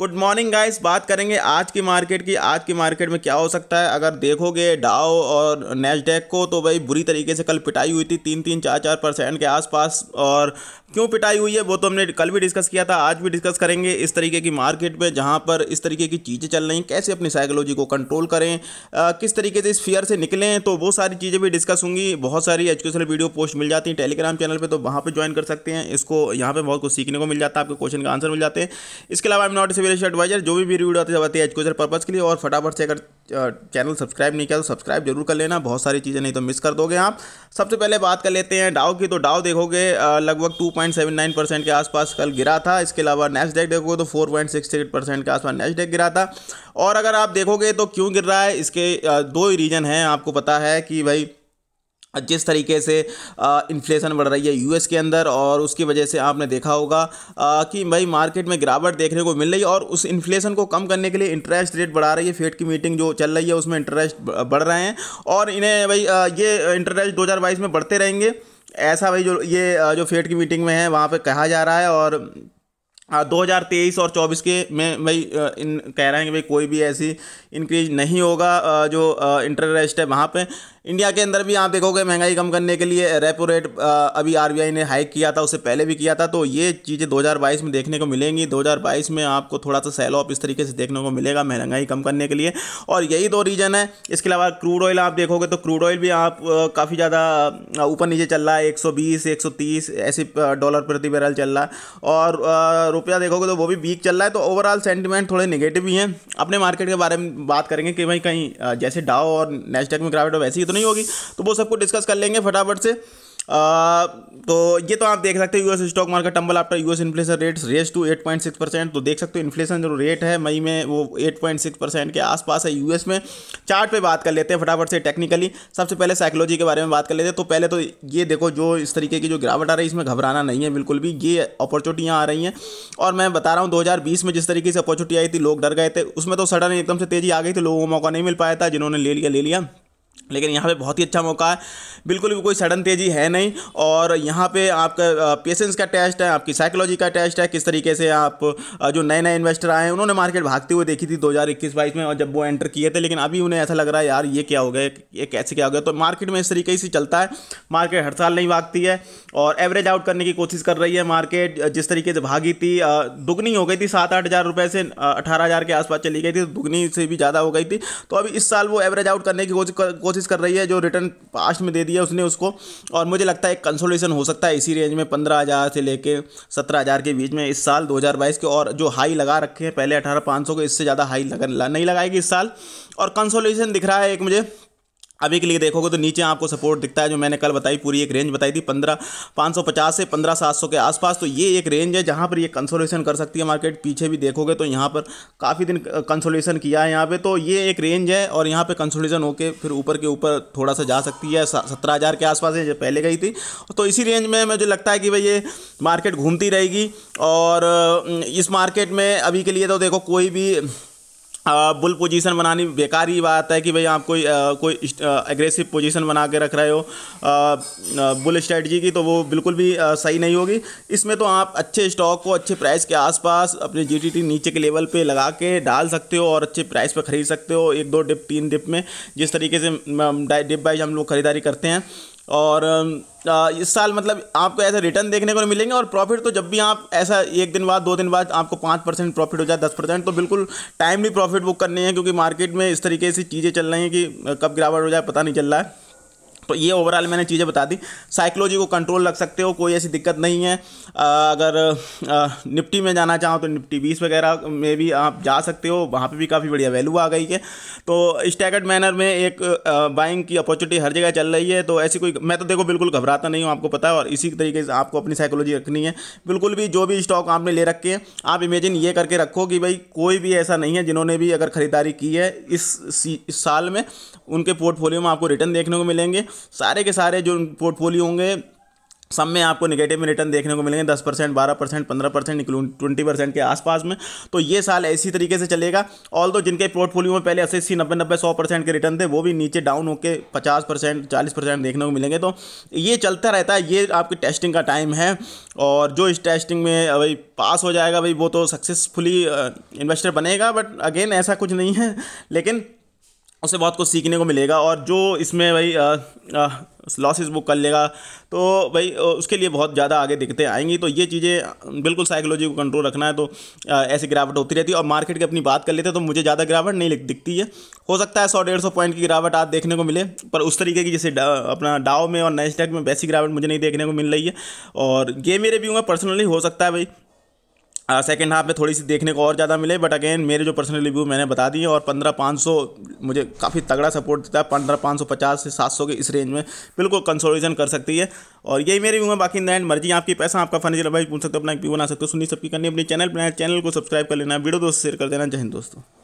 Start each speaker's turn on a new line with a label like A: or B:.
A: good morning guys बात करेंगे आज की मार्केट की आज की मार्केट में क्या हो सकता है अगर देखोगे डाओ और नेस्डेक को तो भाई बुरी तरीके से कल पिटाई हुई थी तीन तीन चार चार परसेंट के आसपास और क्यों पिटाई हुई है वो तो हमने कल भी डिस्कस किया था आज भी डिस्कस करेंगे इस तरीके की मार्केट में जहाँ पर इस तरीके की चीज़ें चल रही हैं कैसे अपनी साइकोलॉजी को कंट्रोल करें आ, किस तरीके से इस फियर से निकलें तो वो सारी चीज़ें भी डिस्कस होंगी बहुत सारी एजुकेशनल वीडियो पोस्ट मिल जाती हैं टेलीग्राम चैनल पर तो वहाँ पर ज्वाइन कर सकते हैं इसको यहाँ पर बहुत कुछ सीखने को मिल जाता है आपके क्वेश्चन का आंसर मिल जाते हैं इसके अलावा आई नॉट सिविलेशन एडवाइजर जो भी वीडियो आती है एजुकेशन पर्पज़ के लिए और फटाफट से अगर चैनल सब्सक्राइब नहीं किया तो सब्सक्राइब जरूर कर लेना बहुत सारी चीज़ें नहीं तो मिस कर दोगे आप सबसे पहले बात कर लेते हैं डाव की तो डाव देखोगे लगभग 2.79 परसेंट के आसपास कल गिरा था इसके अलावा नेस्डेक देखोगे तो 4.68 परसेंट के आसपास नेस्डेक गिरा था और अगर आप देखोगे तो क्यों गिर रहा है इसके दो ही रीज़न हैं आपको पता है कि भाई जिस तरीके से इन्फ्लेशन बढ़ रही है यूएस के अंदर और उसकी वजह से आपने देखा होगा आ, कि भाई मार्केट में गिरावट देखने को मिल रही है और उस इन्फ्लेशन को कम करने के लिए इंटरेस्ट रेट बढ़ा रही है फेड की मीटिंग जो चल रही है उसमें इंटरेस्ट बढ़ रहे हैं और इन्हें भाई आ, ये इंटरेस्ट दो में बढ़ते रहेंगे ऐसा भाई जो ये जो फेड की मीटिंग में है वहाँ पर कहा जा रहा है और दो हज़ार तेईस और चौबीस के में भाई इन कह रहे हैं कि भाई कोई भी ऐसी इंक्रीज नहीं होगा जो इंटरेस्ट है वहाँ पे इंडिया के अंदर भी आप देखोगे महंगाई कम करने के लिए रेपो रेट अभी आर ने हाइक किया था उससे पहले भी किया था तो ये चीज़ें 2022 में देखने को मिलेंगी 2022 में आपको थोड़ा सा सेल ऑफ इस तरीके से देखने को मिलेगा महंगाई कम करने के लिए और यही दो रीज़न है इसके अलावा क्रूड ऑयल आप देखोगे तो क्रूड ऑयल भी आप काफ़ी ज़्यादा ऊपर नीचे चल रहा है एक सौ ऐसे डॉलर प्रति बैरल चल रहा है और रुपया देखोगे तो वो भी वीक चल रहा है तो ओवरऑल सेंटिमेंट थोड़े निगेटिव ही हैं अपने मार्केट के बारे में बात करेंगे कि भाई कहीं जैसे डाओ और नेस्टेक में ग्राफिट वैसे ही तो तो नहीं होगी तो वो सबको डिस्कस कर लेंगे फटाफट से आ, तो ये तो आप देख सकते हो US stock market tumble after US inflation rate rises to 8.6 percent तो देख सकते हो इन्फ्लेशन जो रेट है मई में वो 8.6 परसेंट के आसपास है यूएस में चार्ट पे बात कर लेते हैं फटाफट से टेक्निकली सबसे पहले साइकोलॉजी के बारे में बात कर लेते हैं तो पहले तो ये देखो जो इस तरीके की जो गिरावट आ रही है इसमें घबराना नहीं है बिल्कुल भी ये अपॉर्चुनिटियाँ आ रही हैं और मैं बता रहा हूँ दो में जिस तरीके से अपॉर्चुनिटी आई थी लोग डर गए थे उसमें तो सडन एकदम से तेज़ी आ गई थी लोगों को मौका नहीं मिल पाया था जिन्होंने ले लिया ले लिया लेकिन यहाँ पे बहुत ही अच्छा मौका है बिल्कुल भी कोई सडन तेज़ी है नहीं और यहाँ पे आपका पेशेंस का टेस्ट है आपकी साइकोलॉजी का टेस्ट है किस तरीके से आप जो नए नए इन्वेस्टर आए हैं उन्होंने मार्केट भागते हुए देखी थी 2021-22 में और जब वो एंटर किए थे लेकिन अभी उन्हें ऐसा लग रहा है यार ये क्या हो गया ये कैसे क्या हो गया तो मार्केट में इस तरीके से चलता है मार्केट हर साल नहीं भागती है और एवरेज आउट करने की कोशिश कर रही है मार्केट जिस तरीके से भागी थी दुगनी हो गई थी सात आठ हज़ार रुपये से अठारह हज़ार के आसपास चली गई थी दुगनी से भी ज़्यादा हो गई थी तो अभी इस साल वो एवरेज आउट करने की कोशिश कोशिश कर रही है जो रिटर्न पास्ट में दे दिया उसने उसको और मुझे लगता है एक कंसोलेशन हो सकता है इसी रेंज में पंद्रह हज़ार से लेके सत्रह हज़ार के बीच में इस साल दो हज़ार बाईस के और जो हाई लगा रखे हैं पहले अठारह पाँच सौ के इससे ज़्यादा हाई लगा नहीं लगाएगी इस साल और कंसोलेशन दिख रहा है एक मुझे अभी के लिए देखोगे तो नीचे आपको सपोर्ट दिखता है जो मैंने कल बताई पूरी एक रेंज बताई थी पंद्रह पाँच सौ पचास से पंद्रह सात सौ के आसपास तो ये एक रेंज है जहाँ पर ये कंसोलेशन कर सकती है मार्केट पीछे भी देखोगे तो यहाँ पर काफ़ी दिन कंसोलेशन किया है यहाँ पे तो ये एक रेंज है और यहाँ पे कंसोलेशन होके फिर ऊपर के ऊपर थोड़ा सा जा सकती है सत्रह हज़ार के आसपास है जो पहले गई थी तो इसी रेंज में मुझे लगता है कि भाई ये मार्केट घूमती रहेगी और इस मार्केट में अभी के लिए तो देखो कोई भी बुल पोजीशन बनानी बेकार ही बात है कि भाई आप कोई आ, कोई एग्रेसिव पोजीशन बना के रख रहे हो आ, बुल स्ट्रेटजी की तो वो बिल्कुल भी आ, सही नहीं होगी इसमें तो आप अच्छे स्टॉक को अच्छे प्राइस के आसपास अपने जीटीटी नीचे के लेवल पे लगा के डाल सकते हो और अच्छे प्राइस पे खरीद सकते हो एक दो डिप तीन डिप में जिस तरीके से डिप वाइज हम लोग खरीदारी करते हैं और इस साल मतलब आपको ऐसे रिटर्न देखने को मिलेंगे और प्रॉफिट तो जब भी आप ऐसा एक दिन बाद दो दिन बाद आपको पाँच परसेंट प्रॉफिट हो जाए दस परसेंट तो बिल्कुल टाइमली प्रॉफिट बुक करनी है क्योंकि मार्केट में इस तरीके से चीज़ें चल रही हैं कि कब गिरावट हो जाए पता नहीं चल रहा है तो ये ओवरऑल मैंने चीज़ें बता दी साइकोलॉजी को कंट्रोल रख सकते हो कोई ऐसी दिक्कत नहीं है अगर निफ्टी में जाना चाहो तो निफ्टी बीस वगैरह में भी आप जा सकते हो वहाँ पे भी काफ़ी बढ़िया वैल्यू आ गई है तो स्टैगर्ड मैनर में एक बाइंग की अपॉर्चुनिटी हर जगह चल रही है तो ऐसी कोई मैं तो देखो बिल्कुल घबराता नहीं हूँ आपको पता है और इसी तरीके से आपको अपनी साइकोलॉजी रखनी है बिल्कुल भी जो भी स्टॉक आपने ले रखे हैं आप इमेजिन ये करके रखो कि भाई कोई भी ऐसा नहीं है जिन्होंने भी अगर ख़रीदारी की है इस, इस साल में उनके पोर्टफोलियो में आपको रिटर्न देखने को मिलेंगे सारे के सारे जो पोर्टफोलियो होंगे सब में आपको नेगेटिव में रिटर्न देखने को मिलेंगे दस परसेंट बारह परसेंट पंद्रह परसेंट ट्वेंटी परसेंट के आसपास में तो ये साल ऐसी तरीके से चलेगा ऑल तो जिनके पोर्टफोलियो में पहले अस्सी अस्सी नब्बे नब्बे सौ परसेंट के रिटर्न थे वो भी नीचे डाउन होकर पचास परसेंट चालीस परसेंट देखने को मिलेंगे तो ये चलता रहता है ये आपकी टेस्टिंग का टाइम है और जो इस टेस्टिंग में भाई पास हो जाएगा भाई वो तो सक्सेसफुली इन्वेस्टर बनेगा बट अगेन ऐसा कुछ नहीं है लेकिन उसे बहुत कुछ सीखने को मिलेगा और जो इसमें भाई लॉसेस बुक कर लेगा तो भाई उसके लिए बहुत ज़्यादा आगे दिक्कतें आएंगी तो ये चीज़ें बिल्कुल साइकोलॉजी को कंट्रोल रखना है तो ऐसी गिरावट होती रहती है और मार्केट की अपनी बात कर लेते हैं तो मुझे ज़्यादा गिरावट नहीं दिखती है हो सकता है सौ डेढ़ सौ पॉइंट की गिरावट आज देखने को मिले पर उस तरीके की जैसे अपना डाव में और नैसडेक में वैसी गिरावट मुझे नहीं देखने को मिल रही है और ये मेरे व्यू में पर्सनली हो सकता है भाई सेकेंड हाफ में थोड़ी सी देखने को और ज़्यादा मिले बट अगेन मेरे जो पर्सनल रिव्यू मैंने बता दिए और पंद्रह पाँच सौ मुझे काफ़ी तगड़ा सपोर्ट देता है पंद्रह पाँच सौ पचास से सात सौ के इस रेंज में बिल्कुल कंसोलिडेशन कर सकती है और यही मेरे व्यू है बाकी नैंड मर्जी आपकी पैसा आपका फर्नीचर भाई पूछ सकते हो अपना व्यू बना सकते हो सुनी सबकी करनी अपनी चैनल पर चैनल को सब्सक्राइब कर लेना वीडियो दोस्त शेयर कर देना जय हिंद दोस्तों